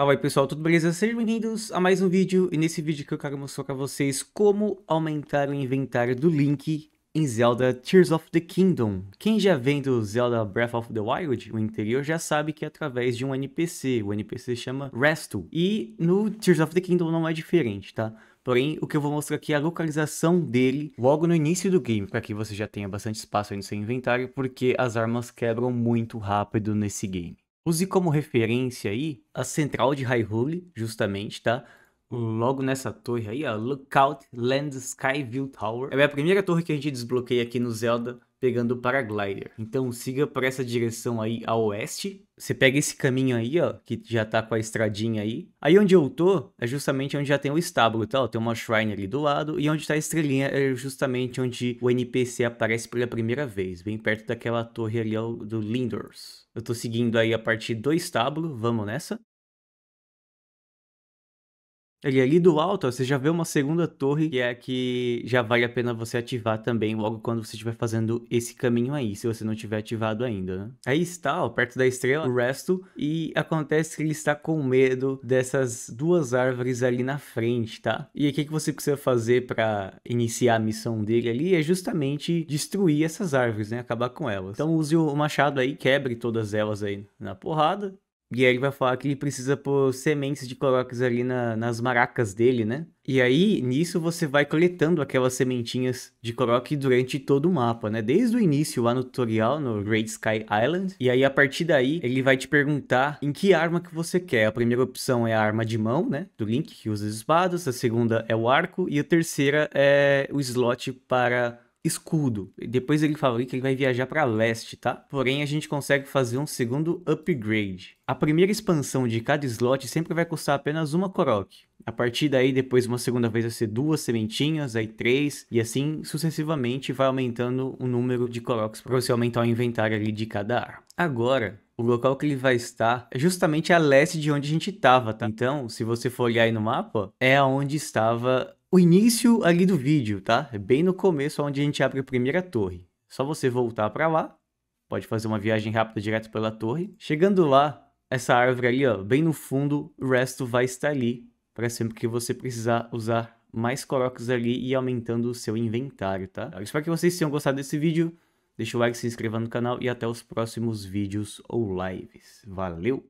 Fala aí pessoal, tudo beleza? Sejam bem-vindos a mais um vídeo e nesse vídeo que eu quero mostrar para vocês como aumentar o inventário do Link em Zelda Tears of the Kingdom. Quem já vem do Zelda Breath of the Wild, o interior, já sabe que é através de um NPC, o NPC chama Restu, e no Tears of the Kingdom não é diferente, tá? Porém, o que eu vou mostrar aqui é a localização dele logo no início do game, para que você já tenha bastante espaço aí no seu inventário, porque as armas quebram muito rápido nesse game. Use como referência aí a central de Hyrule, justamente, tá? Logo nessa torre aí, a Lookout Land Sky View Tower. é a primeira torre que a gente desbloqueia aqui no Zelda pegando o Paraglider. Então siga para essa direção aí a oeste. Você pega esse caminho aí, ó, que já tá com a estradinha aí. Aí onde eu tô é justamente onde já tem o estábulo, tá? Ó, tem uma shrine ali do lado e onde tá a estrelinha é justamente onde o NPC aparece pela primeira vez, bem perto daquela torre ali ó, do Lindors. Eu tô seguindo aí a partir do estábulo, vamos nessa. Ali, é ali do alto, você já vê uma segunda torre, que é a que já vale a pena você ativar também logo quando você estiver fazendo esse caminho aí, se você não tiver ativado ainda, né? Aí está, ó, perto da estrela, o resto, e acontece que ele está com medo dessas duas árvores ali na frente, tá? E o que, que você precisa fazer para iniciar a missão dele ali é justamente destruir essas árvores, né? Acabar com elas. Então use o machado aí, quebre todas elas aí na porrada, e aí ele vai falar que ele precisa pôr sementes de clorox ali na, nas maracas dele, né? E aí, nisso, você vai coletando aquelas sementinhas de Korok durante todo o mapa, né? Desde o início lá no tutorial, no Great Sky Island. E aí, a partir daí, ele vai te perguntar em que arma que você quer. A primeira opção é a arma de mão, né? Do Link, que usa espadas. A segunda é o arco. E a terceira é o slot para escudo. Depois ele falou que ele vai viajar para leste, tá? Porém, a gente consegue fazer um segundo upgrade. A primeira expansão de cada slot sempre vai custar apenas uma Korok. A partir daí, depois uma segunda vez vai ser duas sementinhas, aí três, e assim sucessivamente vai aumentando o número de Koroks para você aumentar o inventário ali de cada ar. Agora, o local que ele vai estar é justamente a leste de onde a gente estava, tá? Então, se você for olhar aí no mapa, é onde estava o início ali do vídeo, tá? É bem no começo, onde a gente abre a primeira torre. Só você voltar para lá, pode fazer uma viagem rápida direto pela torre. Chegando lá, essa árvore ali, ó, bem no fundo, o resto vai estar ali para sempre que você precisar usar mais coroas ali e aumentando o seu inventário, tá? Eu espero que vocês tenham gostado desse vídeo. Deixa o like, se inscreva no canal e até os próximos vídeos ou lives. Valeu!